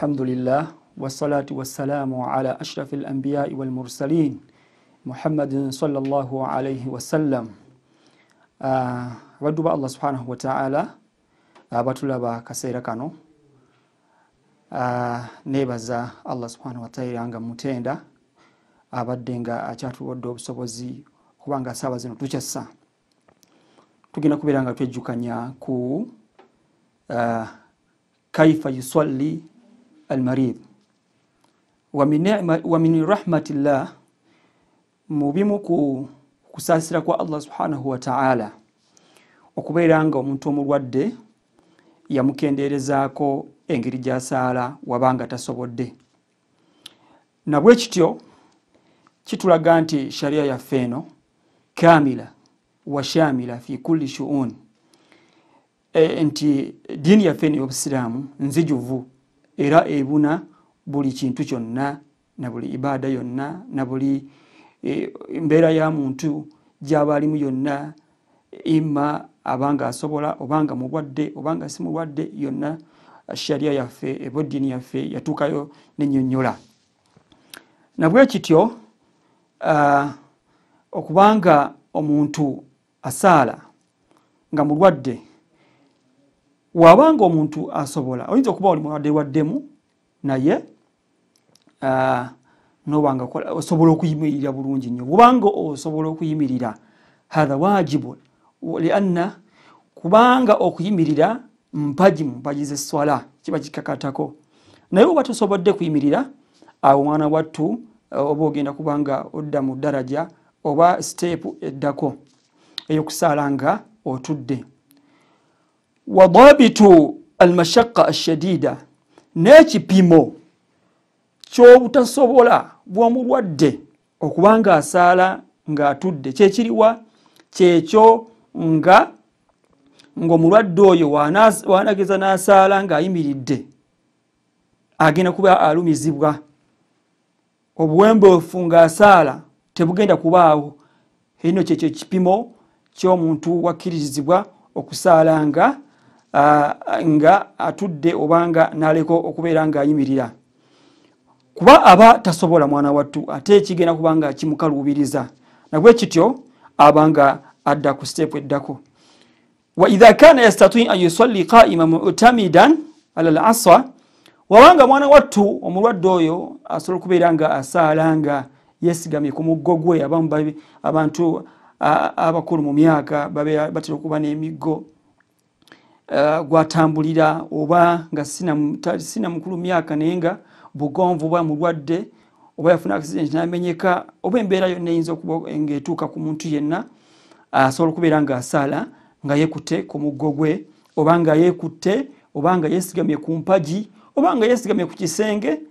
الحمد لله والصلاة والسلام على أشرف الأنبياء والمرسلين محمد صلى الله عليه وسلم بدب آه الله سبحانه وتعالى batulaba kaseera kano ah, nebaza allah subhanahu wataala nga mutenda abadde nga akyatuwadde obusobozi kubanga saawa zino tukyasa tugenda kubeera nga twejjukanya ku ah, kaifa yusalli almarid wamin rahmati llah mubimu ku kusaasira kwa allah subhanahu wataala okubeera nga omuntu omulwadde yamukenderezaako engeri gyasaala wabanga tasobodde nabwe kityo kitulaga nti shariya yaffe eno kamila washamila fi kulli shuun e, nti diini yaffe eno yobusiraamu nzijuvu era ebuna buli kintu kyonna nabuli ibaada yonna nabuli e, embeera ya muntu gyaba alimu yonna ima abanga asobola obanga mulwadde obanga si mulwadde yonna shariya yaffe eba diini yaffe yatuukayo nenyonyola nabwe kityo okubanga omuntu asaala nga mulwadde wabanga omuntu asobola oyinza okuba oli mulwadde waddemu naye uh, nobangaosobola okuyimirira bulungi nnyo bwubanga osobola okuyimirira hatha wajibu lianna kubanga okuyimirira mpaji mumpaji zeswala kiba kikakatako naye oba tosobodde kuyimirira awo omwana wattu uh, oba ogenda kubanga odda mu daraja oba steepu eddako eyokusaala nga otudde wadhabitu almashaqa ashadida n'ekipimo kyobutasobola bwomulwadde okuba nga asaala ng'atudde kyekiriwa kyekyo nga ng'omulwadde oyo wanageza n'asaala ng'ayimiridde agenda kuba alumizibwa obuwembeefu ng'asaala tebugenda kubaawo eino kyekyo kipimo ky'omuntu wakkiririzibwa okusaala nga Ah, nga atudde obanga naleko okubeera ngaayimirira kuba aba tasobola mwana wattu ate kigenda kubanga kimukalubiriza nabwe kityo abanga adda ku steepu eddako waidha kana yastatii an yusalli qaima mutamidan ala lasa wabanga mwana wattu omulwadde oyo asobola okubeera nga asaalanga yesigamye ku muggo gwe abamu abantu abakulu mu myaka batera okuba n'emiggo Eh, gwatambulira oba nga sina mukulu myaka naye nga bugonvu oba mulwadde oba yafuna akisidenti namenyeka oba embeera yonna eyinza okuba ngaetuuka ku muntu yenna asobola okubeera ngaasaala nga yekutte ku muggo gwe oba nga yeekutte oba nga yeesigamye ku mpagi oba nga yeesigamye ku kisenge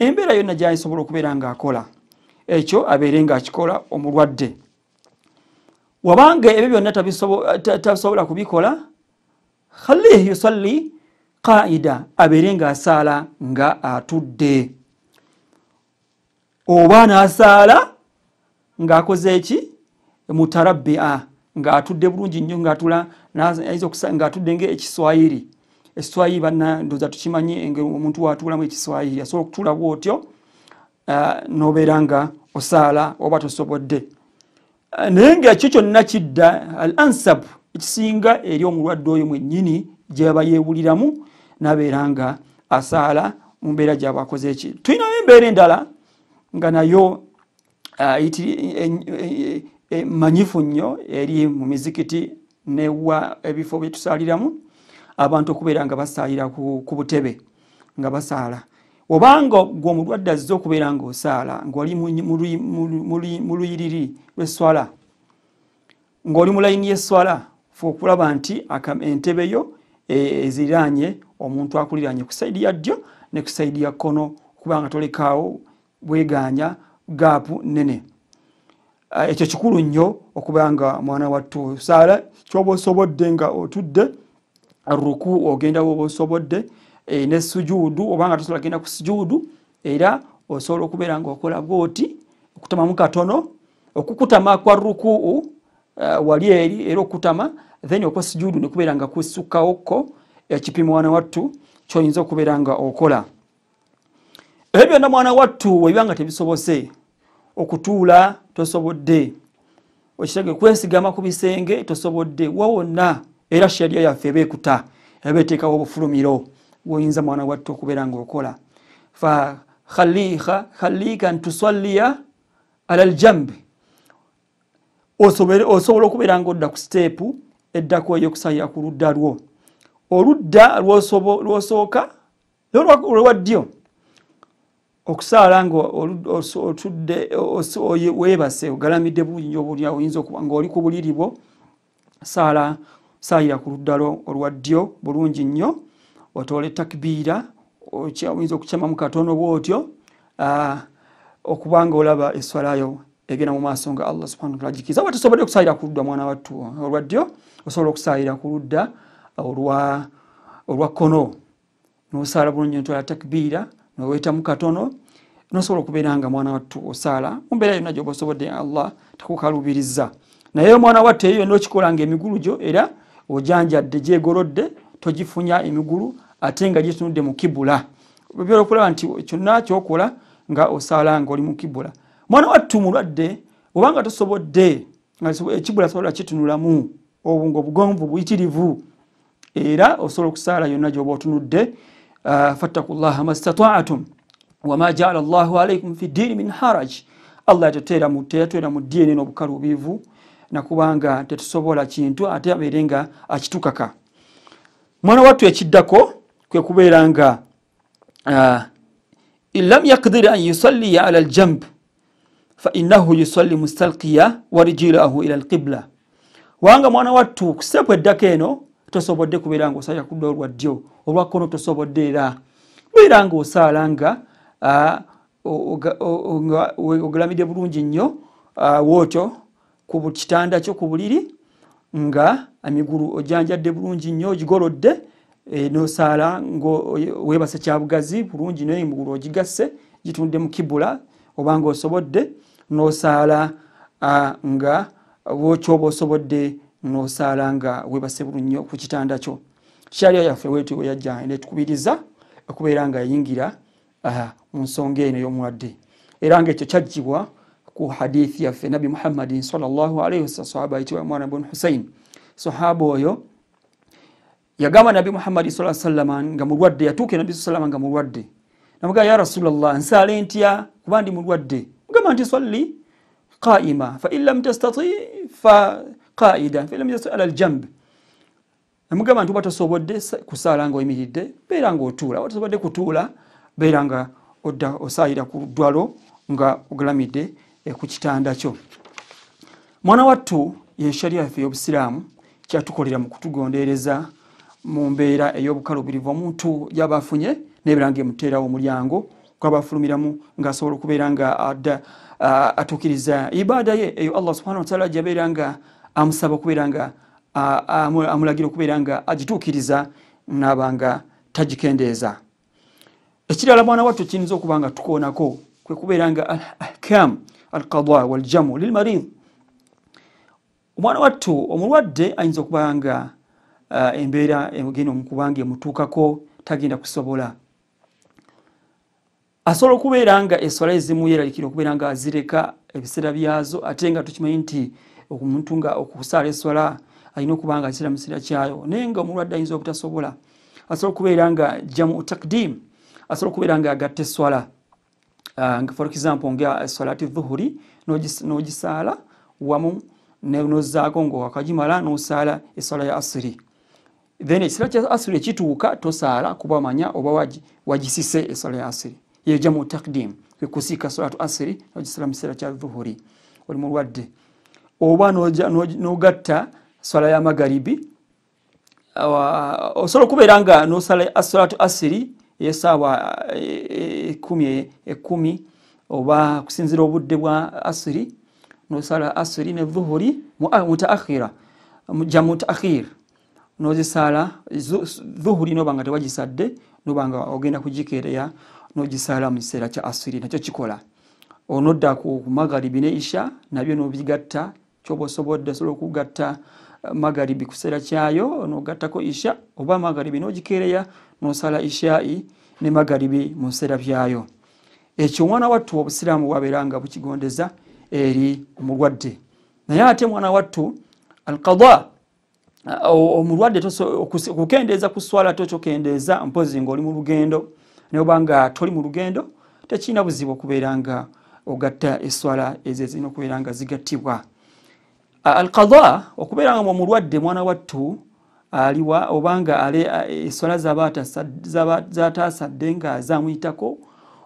embeera yonna gyayisobola okubeera ngaakola ekyo abeere ngaakikola omulwadde wabanga ebyo byonna tasobola kubikola ta, ta, khalih yusalli qaida abeere ngaasaala nga atudde oba naasaala ng'akoze eki mutarabbia ng'atudde bulungi nnyo ngaatulangaatudde nga ekiswayiri ekiswayiri bana ndooza tukimanyi omuntu waatuulamu ekiswayiri asobola okutuula bwotyo nobeera nga osaala oba tosobodde naye ngaekyo kyonna kidda al ansabu ekisinga eri omulwadde oyo mwennyini gyaba yeewuliramu nabeera nga asaala mu mbeera gyaba akoze eki tulinayo embeera endala nga nayo uh, eh, eh, eh, manyifu nnyo eri mu mizikiti newa ebifo byetusaaliramu abantu okubeera nga basaalira ku butebe nga basaala obanga gwe omulwadde azze okubeera ngaosaala ngaoli mu luyiriri lweswala ngaoli mu layini yeswala fuba okulaba nti entebe yo e, eziranye omuntu akuliranye ku saidi ya ddyo ne ku saidi ya kkono okubanga tolekaawo bweganya gaapu nene ekyo kikulu nnyo okubanga mwana wattu osaala kyoba osobodde nga otudde ruku ogendawo oba osobodde e, ne sujuudu obanga tosobola genda ku sujuudu era osobola okubeera ngaokola gooti okutamamu katono okukutama kwa ruku Eh, wali eri era okutama then okwasujudu nekubeera nga kusukawoko ekipimo eh, wana wattu kyoyinza okubeera nga okola ebyo byonna mwana wattu webiba nga tebisobose okutuula tosobodde okitege kwesigama ku bisenge tosobodde wawonna era sharia yaffe ebeekuta ebeeteekawo obufulumiro woyinza mwana wattu okubeera nga okola fa khalika ntusalia ala ljambi osobola okubeera ngaodda ku siteepu eddako eyo okusayira ku ludda lwo oludda lwosooka lwewaddyo okusaala ngaotudde weebase ogalamidde bulungi obulyawo oyinza okuba ngaoli ku buliri bwo saala saayira ku luddalo olwa ddyo bulungi nnyo otoola etakibiira oyinza okukyamamu katono bwotyo okuba nga olaba eswalayo egenda mumaaso nga allah subhanawataala ajikiriza oba tosobole okusaayira ku ludda mwana wattu olwa ddyo osobola okusaayira ku ludda olwa kono nosaala bulungi ntwala takibiira noweetamu katono nosobola okubeera nga mwana wattu osaala mumbeera yonna gyoba osobodde allah takukalubiriza naye omwana wattu eyo yonna okikola nga emigulu gyo era ojanjadde gyegolodde togifunya emigulu ate nga gitunudde mu kibula byola okulaba nti kyonna kyokola nga osaala nga oli mu kibula mwana wattu mulwadde obanga tosobodde ekibula sobola kitunulamu obunga obugonvu buyitirivu era osobola okusaala yonna gyoba otunudde ah, fattakullaha mastataatum wama jaala llahu alaikum fi ddiini min haraj allah teyatera mu ddiini nobukalubivu nakubanga tetusobola kintu ate abeere nga akitukaka mwana wattu ekiddako kwekubeera nga ah, lam yakdir an yusalliya ala ljambi fainahu yusalli mustalkiya warijilahu ila alqibla wanga mwana wattu kusepu eddaka eno tosobodde kubeera ngaosaya kudda olwa ddyo olwakkono tosobodde era beera ngaosaala nga ogalamidde bulungi nnyo wootyo ku kitanda kyo ku buliri nga emiguru ojanjadde bulungi nnyo ogigolodde e, nosaala ngaowebase kyabugazi bulungi nyo emiguru ogigasse gitundde mu kibula obanga osobodde nosaala nga bwokyoba osobodde nosaala nga webase bulu nnyo ku kitanda kyo kyalia yaffe wetu weyajja netukubiriza okubeera nga yayingira mu nsonga eno ey'omulwadde era ngaekyo kyaggibwa ku hadithi yaffe nabi muhammadin sallaalwasahaba ayitibwa mwana bun husein sahaba oyo yagamba nabi muhammadi sallama nga mulwadde yatuuka e nabi salama nga mulwadde namugaa ya rasulllah nsaale ntya kuba ndi mulwadde كما تصلي قائمة فإن لم تستطيع فقائدة فإن لم تستطيع على الجنب mugamba nti obatasobodde kusaala nga oyimiridde beera nga otuula obatasobodde kutuula beera nga odda osaayira ku ddwalo nga ogalamidde ku kitanda kyo mwana wattu yensharia yaffe ey'obusiraamu kyatukolera mu kutugondereza mu mbeera ey'obukalubirivu omuntu gyaba afunye neebeera nga emuteerawo omulyango kwabafulumiramu ngaasobola okubeera nga adda atuukiriza ibaada ye eyo allah subhanau wataala gyabeera nga amusaba okubeera nga amulagira okubeera nga agituukiriza naaba nga tagikendeeza ekirala mwana watto kiyinza okuba nga tukoonako kwekubeera nga al ahkam al qada waljamu lilmarid omwana watto omulwadde ayinza okuba nga embeera gena omukubanga emutuukako tagenda kusobola asobola okubeera nga eswala ezimu yeralikira okubeera nga zireka ebiseera byazo ate nga tukimanyi nti omuntu nga okusaala eswala alina okuba nga akiseera mukiseera kyayo naye nga omulwadde ayinza obutasobola asobola okubeera nga jamu takdim asobola okubeera nga agatta eswala ah, nga for example nga eswalati dhuhuri n'ogisaala wamu nozaako nga wakagimala nosaala eswala ya asiri then ekiseera kya asiri ekituuka tosaala kuba omanya oba wagisise eswala ya asiri ye jamu takdim ekusiika salatu asiri nogisala mukiseera kya dhuhuri oli mulwadde oba nogatta sala ya magaribi osobola okubeera nga nosala salatu asiri eyesaawa ekumi e, ekumi oba kusinzira obudde bwa asiri nosala asiri ne dhuhuri ah, mutaakhira jamutaakhir nozisaala dhuhuri noba nga tewagisadde noba nga ogenda kugikeereya nogisala mu kiseera kya asiri nakyo kikola onodda ku magaribi ne isha nabyo nobigatta kyoba osobodde osobola okugatta eh, magaribi kukiseera kyayo nogattako isha oba magaribi nogikereya nosala ishai ne magaribi mu biseera byayo ekyo omwana wattu obusiraamu bwabeera nga bukigondeza eri omulwadde naye ate mwana wattu alkada eh, omulwadde okukendeeza ku swala tokyokendeeza mpozi ngaoli mu lugendo uh, nayoba nga toli mu lugendo tekiina buzibu okubeera nga ogatta eswala ezo ezirina okubeera nga zigattibwa alkada okubeera nga mwomulwadde mwana wattu aliwa obanga eswala zataasadde nga zamuyitako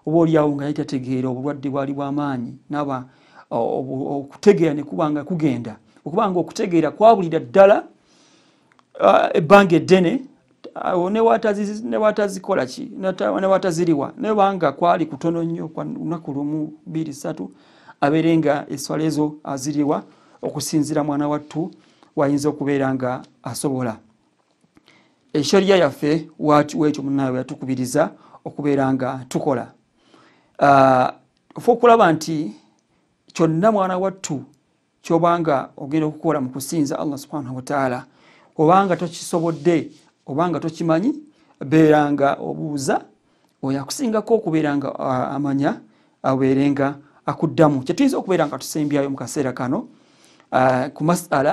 obaoliawo nga yitategeera obulwadde bwali bwamaanyi naba okutegeera nekubanga kugenda okubanga okutegeera kwabulira ddala ebbanga eddene newatazikola ki newataziriwa naye banga kwali kutono nnyo lunaku lumu biri satu abeere nga eswala ezo aziriwa okusinzira mwana wattu wayinza okubeera nga asobola esharya yaffe wekyo munawe yatukubiriza okubeera nga tukola fa okulaba nti kyonna mwana wattu kyobanga ogenda okukola mu kusinza allah subhanahu wataala obanga tokisobodde obanga tokimanyi beeranga obuuza oyo akusingako okubeera nga amanya abeere nga akuddamu kyetuyinza okubeera nga tusembyayo mu kaseera kano ku masala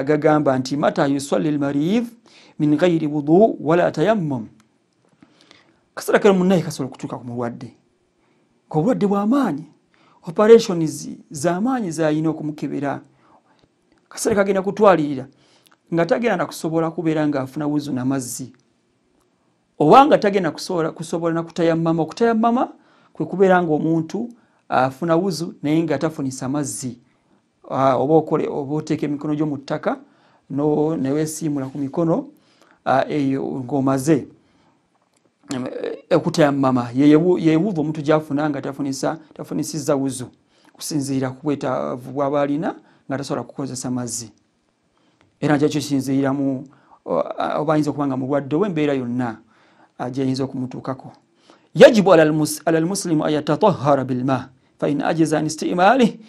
agagamba nti mata yusalli lmarid min gairi wudu wala tayamum kaseera kano munaye kasobola okutuuka ku mulwadde ngaobulwadde bwamaanyi operationsi zamaanyi zayina okumukebera kaseera kagenda kutwalirira nga tagenda nakusobola kubeera ngaafuna wuzu namazzi oba nga tagenda kusobola nakutayamama okutayamama kwekubeera nga omuntu afuna wuzu naye nga tafunisa mazzi ah, oba oteeka emikono gyo mu ttaka newesiimula ku mikono ah, eyo ngaomaze eh, okutayamama yewuva omuntu gyafuna nga tafunisiza wuzu kusinziira ku bwetaavu bwaba alina nga tasobola kukozesa mazzi era ajja kisinziiramu oba ayinza okuba nga mulwadde ow'embeera yonna gyeyinza okumutuukako yajibu ala almuslimu an yatatahara bilma fain ajiza an istimali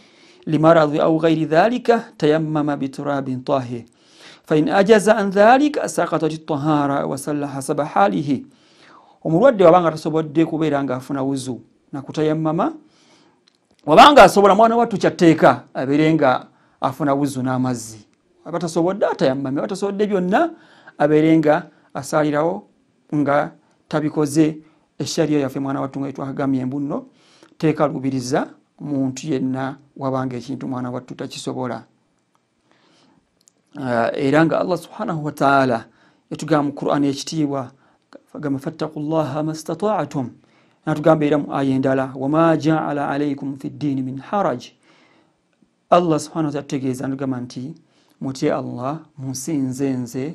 limaradi au ghairi dhalika tayamama biturabin tahi fain ajaza an dhalika sakatat tahara wasalla hasaba halihi omulwadde wabanga tasobodde kubeera nga afuna wuzu nakutayamama wabanga asobola mwana wattu kyateeka abeere nga afuna wuzu n'amazzi abatasobodde atayamame abatasobodde byonna abeere nga asaalirawo nga tabikoze esharia yaffe mwana wattu nga yetwagamye embuno tekalubiriza muntu yenna wabanga ekintu mwana wattu takisobola ah, era nga allah subhanahu wataala yatugamba mu quran ekitiibwa gamba fattaku llaha mastataatum natugamba era mu aya endala wama jaala alaikum fi ddiini min haraj allah subhanahu wataala tutegeeza natugamba nti mutye allah munsinze nze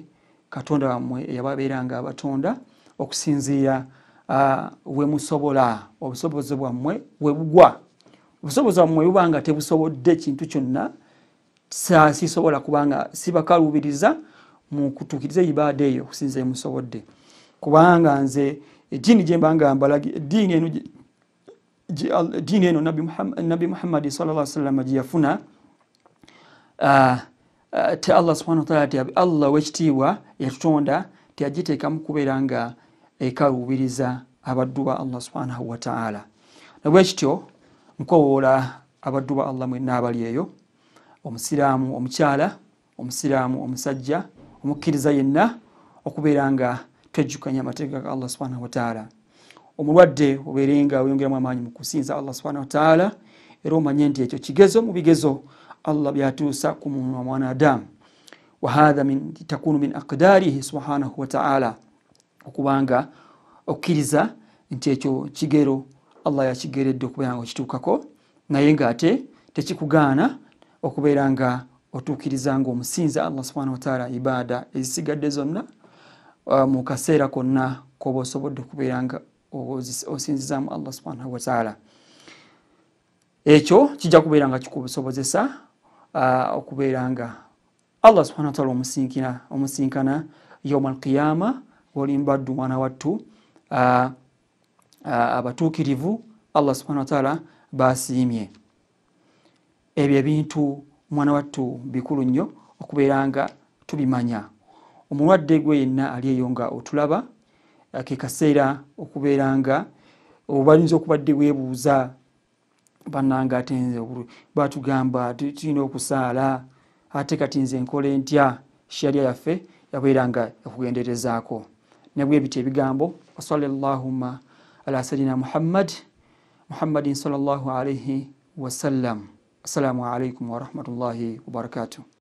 katonda wammwe eyababeeranga abatonda okusinziira we musobola obusobozi bwammwe webugwa obusobozi bwammwe bubanga tebusobodde kintu kyonna sisobola kubanga sibakalubiriza mukutuukiriza ibaada eyo okusinza emusobodde kubanga nze ediini gyembanga mbalag diini eno nabi muhammadi sallaw salama gyeyafuna Eh, te allah subhanawataala ti allah wekitiibwa yatutonda tiagiteekamu kubeera nga ekalubiriza abaddu ba allah subhanahu wataala nabwekityo nkowoola abaddu ba allah mwena abali eyo omusiraamu omukyala omusiraamu omusajja omukkiriza yenna okubeera nga twejjukanya amateeka ga allah subhanahu wataala omulwadde obeerenga oyongeramu amaanyi mu kusinza allah subhanahu wataala era omanye nti ekyo kigezo mu bigezo allah byatuusa ku munwa mwanadamu wahatha takunu min akdarihi subhanahu wataala okubanga okkiriza nti ekyo kigero allah yakigeredde okubeera nga okituukako naye ngaate tekikugaana okubeera nga otuukiriza nga omusinza allah subhanahu wataala ibaada ezisigadde zonna uh, mu kaseera konna koba osobodde okubeera nga osinzizaamu allah subhanahu wataala ekyo kijja kubeera nga kikubusobozesa okubeera nga allah subhana wataala omusinkina omusinkana yauma al qiyama walimbaddu mwana wattu abatuukirivu allah subhana wataala basiimye ebyo ebintu mwana wattu bikulu nnyo okubeera nga tubimanya omulwadde gwe yenna ali eyo nga otulaba kekaseera okubeera nga obayinza okubadde weebuuza bananga ate nze batugamba tulina okusaala ate kati nze nkola entya sharya yaffe yabeeranga okugenderezaako nabwe ebiti ebigambo wasali llahuma ala sayidina muhammad muhammadin sallllahu alaihi wasallam assalamu alaikum warahmatullahi wabarakatuh